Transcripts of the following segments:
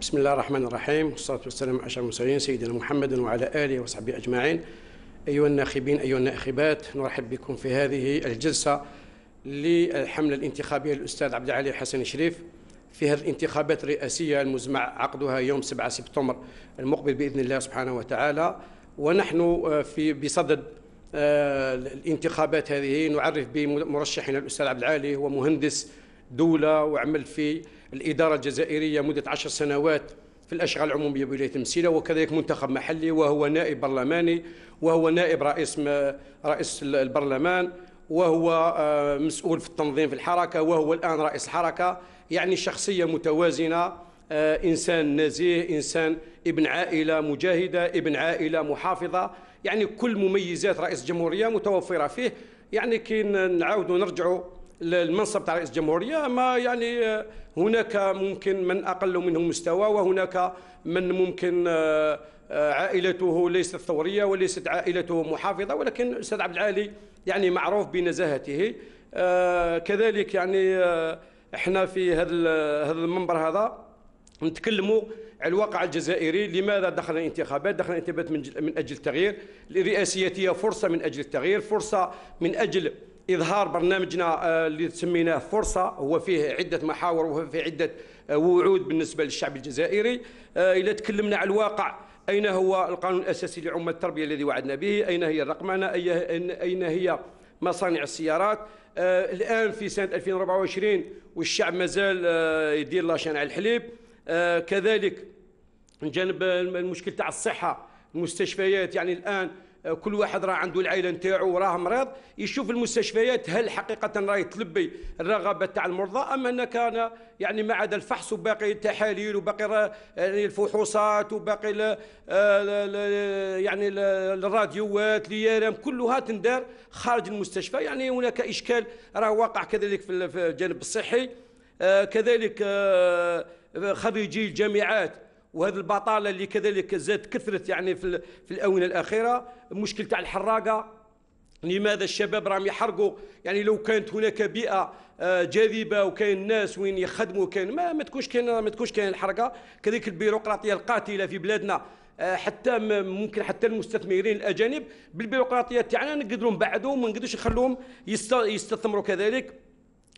بسم الله الرحمن الرحيم والصلاة والسلام على أشرف المرسلين سيدنا محمد وعلى آله وصحبه أجمعين أيها الناخبين أيها الناخبات نرحب بكم في هذه الجلسة للحملة الانتخابية للأستاذ عبد العالي حسن شريف في هذه الانتخابات الرئاسية المزمع عقدها يوم 7 سبتمبر المقبل بإذن الله سبحانه وتعالى ونحن آه، في بصدد آه، الانتخابات هذه نعرف بمرشحنا الأستاذ عبد العالي هو مهندس دوله وعملت في الاداره الجزائريه مده عشر سنوات في الاشغال العموميه بولايه مسيله وكذلك منتخب محلي وهو نائب برلماني وهو نائب رئيس رئيس البرلمان وهو آه، مسؤول في التنظيم في الحركه وهو الان رئيس الحركه يعني شخصيه متوازنه آه، انسان نزيه انسان ابن عائله مجاهده ابن عائله محافظه يعني كل مميزات رئيس الجمهوريه متوفره فيه يعني كي نعاودوا نرجعوا المنصب تاع رئيس الجمهوريه اما يعني آه، هناك ممكن من اقل منه مستوى وهناك من ممكن آه، آه، عائلته ليست ثوريه وليست عائلته محافظه ولكن الاستاذ عبد العالي يعني معروف بنزاهته كذلك يعني احنا في هذا هذا المنبر هذا نتكلموا على الواقع الجزائري لماذا دخلنا الانتخابات دخلنا الانتخابات من, من اجل التغيير الرئاسيه هي فرصه من اجل التغيير فرصه من اجل اظهار برنامجنا آه، اللي سميناه فرصه هو فيه عده محاور وهو فيه عده آه، وعود بالنسبه للشعب الجزائري اذا آه، تكلمنا على الواقع اين هو القانون الاساسي لعمال التربيه الذي وعدنا به اين هي الرقمنه اين هي مصانع السيارات الان في سنه 2024 والشعب مازال يدير لاشان على الحليب كذلك من جانب المشكل تاع الصحه المستشفيات يعني الان كل واحد راه عنده العائله نتاعو وراه مريض يشوف المستشفيات هل حقيقه راهي تلبي الرغبه تاع المرضى ام ان كان يعني ما عدا الفحص وباقي التحاليل وباقي يعني الفحوصات وباقي الـ الـ يعني الراديوات ليرام كلها تندار خارج المستشفى يعني هناك اشكال راه واقع كذلك في الجانب الصحي آه، كذلك آه، خريجي الجامعات وهذه البطاله اللي كذلك زاد كثرت يعني في, في الاونه الاخيره مشكله تاع الحراقه لماذا الشباب راهم يحرقوا يعني لو كانت هناك بيئه آه، جاذبه وكاين ناس وين يخدموا كاين ما ما تكونش كاين ما تكونش كاين الحرقه كذلك البيروقراطيه القاتله في بلادنا آه، حتى ممكن حتى المستثمرين الاجانب بالبيروقراطيه تاعنا نقدروا نبعدوا وما نقدروش نخلوهم يستثمروا كذلك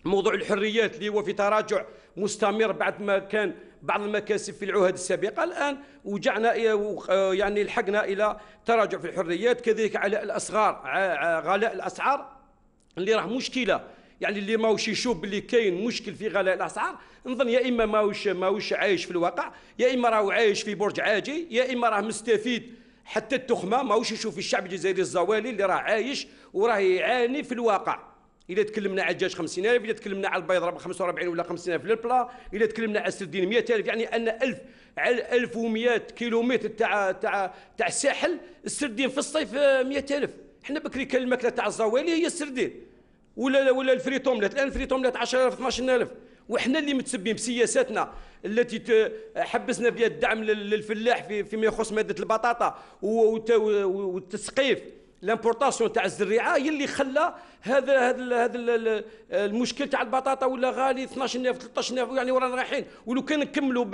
موضوع الحريات اللي هو في تراجع مستمر بعد ما كان بعض المكاسب في العهد السابقة الآن وجعنا إيه، آه، يعني لحقنا إلى تراجع في الحريات كذلك على الأسعار غلاء الأسعار اللي راه مشكلة يعني اللي ماهوش يشوف باللي كاين مشكل في غلاء الاسعار نظن يا اما ماهوش ماهوش عايش في الواقع يا اما راهو عايش في برج عاجي يا اما راه مستفيد حتى التخمه ماهوش يشوف الشعب الجزائري الزوالي اللي راه عايش وراه يعاني في الواقع الا تكلمنا على الدجاج 50000 الا تكلمنا على البيض 45 ولا 50000 للبلا الا تكلمنا على السردين 100000 يعني ان 1000 على 1100 كيلومتر تاع تاع تاع الساحل السردين في الصيف 100000 حنا بكري كان الماكله تاع الزوالي هي السردين ولا ولا الفري توملات الان الفري توملات 10000 12000 وحنا اللي متسبين بسياساتنا التي حبسنا بها الدعم للفلاح فيما يخص ماده البطاطا والتسقيف لامبورطاسيون تاع الزريعه هي اللي خلى هذا هذا هذا المشكل تاع البطاطا ولا غالي 12000 13000 يعني ورانا رايحين ولو كان نكملوا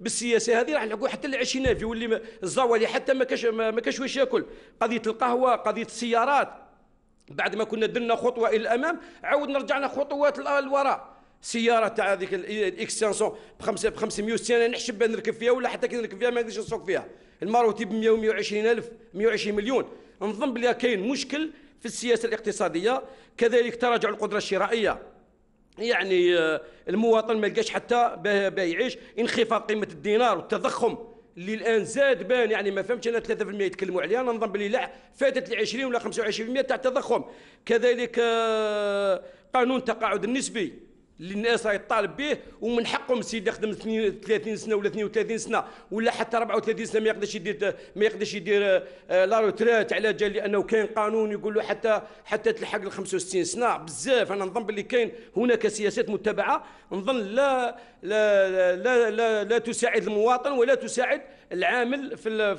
بالسياسه هذه راح نلقوا حتى ال 20000 يولي الزوالي حتى ما كاش ما كاش واش ياكل قضيه القهوه قضيه السيارات بعد ما كنا درنا خطوه الى الامام عاودنا رجعنا خطوات للوراء سياره تاع هذيك الاكس 500 ب 560 نحسب نركب فيها ولا حتى كي نركب فيها ما نقدرش نسوق فيها الماروتي ب 100 و 120 الف 120 مليون نظن بلي كاين مشكل في السياسه الاقتصاديه كذلك تراجع القدره الشرائيه يعني آه، المواطن ما لقاش حتى باه يعيش انخفاض قيمه الدينار والتضخم اللي الان زاد بان يعني ما فهمتش انا 3% يتكلموا عليها انا نظن بلي لا فاتت ل 20 ولا 25% تاع التضخم كذلك آه، قانون التقاعد النسبي اللي الناس راهي تطالب به ومن حقهم السيد يخدم 30 سنه ولا 32 سنه ولا حتى 34 سنه ما يقدرش يدير ما يقدرش يدير آه، لا روتريت على جال لانه كاين قانون يقول له حتى حتى تلحق ال 65 سنه بزاف انا نظن باللي كاين هناك سياسات متبعه نظن لا لا لا لا, لا, لا تساعد المواطن ولا تساعد العامل في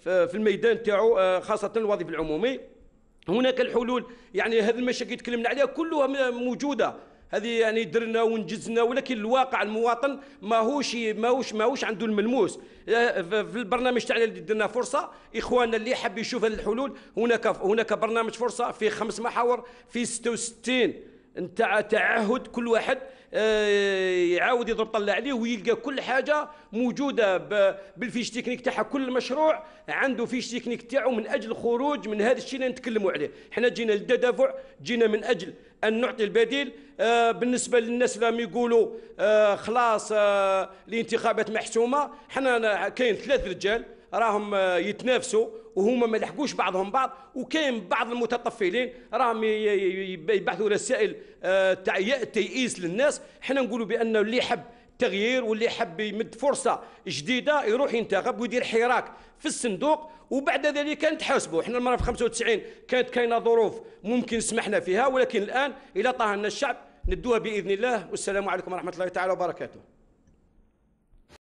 في الميدان تاعو آه، خاصه الوظيفه العمومي هناك الحلول يعني هذه المشاكل تكلمنا عليها كلها موجوده هذه يعني درنا ونجزنا ولكن الواقع المواطن ماهوش ماهوش ماهوش عنده الملموس آه، في البرنامج تاعنا اللي درنا فرصه اخواننا اللي حاب يشوف الحلول هناك هناك برنامج فرصه في خمس محاور في 66 نتاع تعهد كل واحد آه، يعاود يضرب طلع عليه ويلقى كل حاجه موجوده بالفيش تكنيك تاعها كل مشروع عنده فيش تكنيك تاعو من اجل الخروج من هذا الشيء اللي نتكلموا عليه حنا جينا للتدافع جينا من اجل ان نعطي البديل آه، بالنسبه للناس اللي يقولوا آه، خلاص الانتخابات محسومه حنا كاين ثلاث رجال راهم يتنافسوا وهما ما لحقوش بعضهم بعض وكاين بعض المتطفلين راهم يبعثوا رسائل آه، تاع تيئيس للناس حنا نقولوا بان اللي حب التغيير واللي حب يمد فرصه جديده يروح ينتخب ويدير حراك في الصندوق وبعد ذلك نتحاسبوا حنا المره في 95 كانت كاينه ظروف ممكن سمحنا فيها ولكن الان الى طهنا الشعب ندوها باذن الله والسلام عليكم ورحمه الله تعالى وبركاته